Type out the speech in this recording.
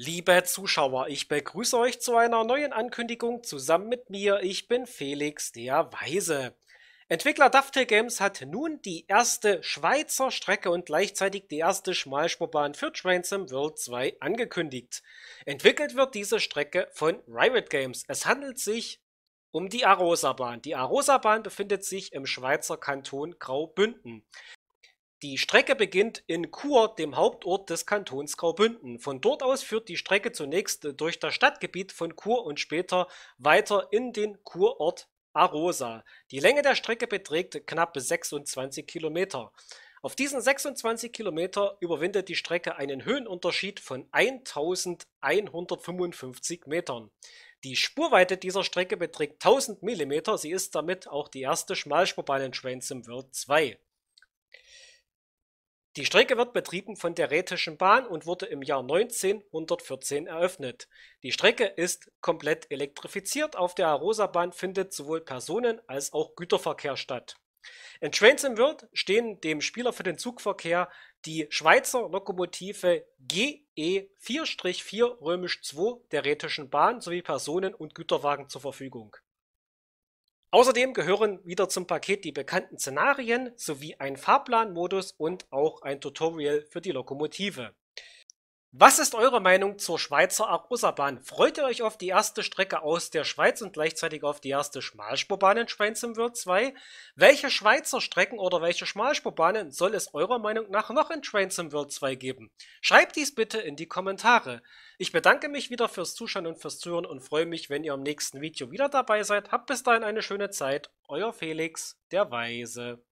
Liebe Zuschauer, ich begrüße euch zu einer neuen Ankündigung zusammen mit mir. Ich bin Felix der Weise. Entwickler Dovetail Games hat nun die erste Schweizer Strecke und gleichzeitig die erste Schmalspurbahn für Trainsim World 2 angekündigt. Entwickelt wird diese Strecke von Riot Games. Es handelt sich um die Arosa-Bahn. Die Arosa-Bahn befindet sich im Schweizer Kanton Graubünden. Die Strecke beginnt in Chur, dem Hauptort des Kantons Graubünden. Von dort aus führt die Strecke zunächst durch das Stadtgebiet von Chur und später weiter in den Kurort Arosa. Die Länge der Strecke beträgt knapp 26 Kilometer. Auf diesen 26 Kilometer überwindet die Strecke einen Höhenunterschied von 1155 Metern. Die Spurweite dieser Strecke beträgt 1000 mm. Sie ist damit auch die erste Schmalspurbahn in Trains im World 2. Die Strecke wird betrieben von der Rätischen Bahn und wurde im Jahr 1914 eröffnet. Die Strecke ist komplett elektrifiziert, auf der Arosa-Bahn findet sowohl Personen- als auch Güterverkehr statt. In Trains World stehen dem Spieler für den Zugverkehr die Schweizer Lokomotive GE 4-4 römisch 2 der Rätischen Bahn sowie Personen- und Güterwagen zur Verfügung. Außerdem gehören wieder zum Paket die bekannten Szenarien sowie ein Fahrplanmodus und auch ein Tutorial für die Lokomotive. Was ist eure Meinung zur Schweizer Arosa-Bahn? Freut ihr euch auf die erste Strecke aus der Schweiz und gleichzeitig auf die erste Schmalspurbahn in Schweiz im Wirt 2? Welche Schweizer Strecken oder welche Schmalspurbahnen soll es eurer Meinung nach noch in Schweiz im Wirt 2 geben? Schreibt dies bitte in die Kommentare. Ich bedanke mich wieder fürs Zuschauen und fürs Zuhören und freue mich, wenn ihr im nächsten Video wieder dabei seid. Habt bis dahin eine schöne Zeit. Euer Felix, der Weise.